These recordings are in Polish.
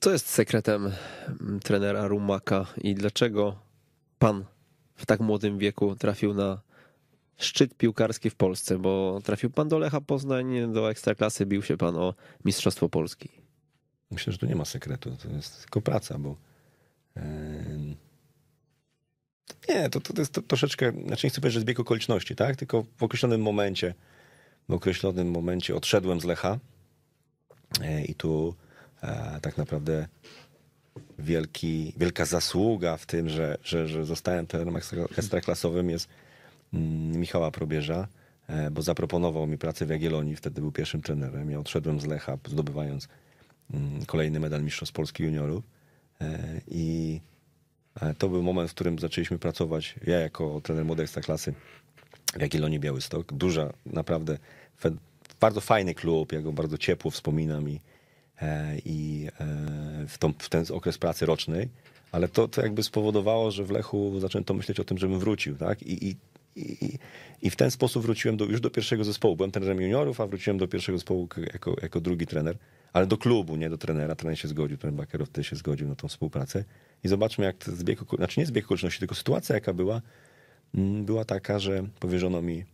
Co jest sekretem mm, trenera Rumaka i dlaczego pan w tak młodym wieku trafił na szczyt piłkarski w Polsce? Bo trafił pan do Lecha Poznań, do Ekstraklasy, bił się pan o Mistrzostwo Polski. Myślę, że tu nie ma sekretu, to jest tylko praca, bo nie, to, to, jest to, troszeczkę, znaczy nie chcę powiedzieć, że zbieg okoliczności, tak? Tylko w określonym momencie, w określonym momencie odszedłem z Lecha e, i tu E, tak naprawdę wielki, wielka zasługa w tym, że, że, że zostałem trenerem ekstraklasowym jest mm, Michała Probierza, e, bo zaproponował mi pracę w Jagiellonii, wtedy był pierwszym trenerem. Ja odszedłem z Lecha, zdobywając mm, kolejny medal Mistrzostw Polski Juniorów e, i to był moment, w którym zaczęliśmy pracować, ja jako trener młodej ekstraklasy w Jagiellonii Białystok. Duża, naprawdę bardzo fajny klub, ja go bardzo ciepło wspominam i E, i e, w, tą, w ten okres pracy rocznej, ale to, to jakby spowodowało, że w Lechu zaczęto myśleć o tym, żebym wrócił, tak? I, i, i, i w ten sposób wróciłem do, już do pierwszego zespołu. Byłem trenerem juniorów, a wróciłem do pierwszego zespołu jako, jako drugi trener, ale do klubu, nie do trenera. Trener się zgodził, trener Bakerow też się zgodził na tą współpracę. I zobaczmy, jak zbieg, znaczy nie zbieg okoliczności, tylko sytuacja, jaka była, mm, była taka, że powierzono mi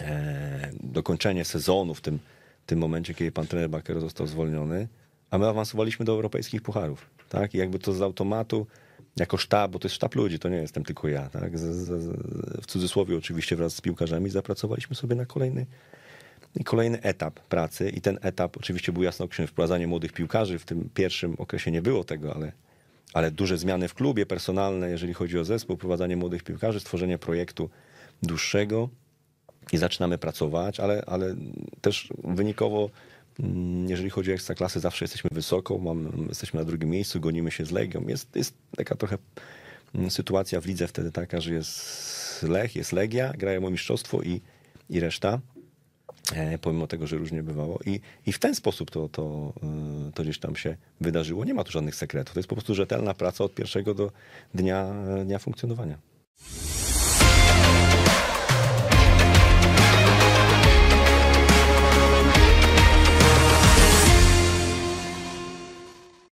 e, dokończenie sezonu w tym tym momencie, kiedy pan trener Bakero został zwolniony, a my awansowaliśmy do europejskich pucharów. Tak? I jakby to z automatu, jako sztab, bo to jest sztab ludzi, to nie jestem tylko ja, tak? Z, z, w cudzysłowie oczywiście wraz z piłkarzami, zapracowaliśmy sobie na kolejny, kolejny etap pracy i ten etap oczywiście był jasno jasnokrzywy, wprowadzanie młodych piłkarzy, w tym pierwszym okresie nie było tego, ale, ale duże zmiany w klubie, personalne, jeżeli chodzi o zespół, prowadzenie młodych piłkarzy, stworzenie projektu dłuższego, i zaczynamy pracować, ale, ale też wynikowo, mm, jeżeli chodzi o ekstraklasy, zawsze jesteśmy wysoko, mamy, jesteśmy na drugim miejscu, gonimy się z Legią. Jest, jest taka trochę mm, sytuacja w lidze wtedy taka, że jest Lech, jest Legia, grają o mistrzostwo i, i reszta, e, pomimo tego, że różnie bywało. I, i w ten sposób to, to, y, to gdzieś tam się wydarzyło. Nie ma tu żadnych sekretów. To jest po prostu rzetelna praca od pierwszego do dnia, e, dnia funkcjonowania.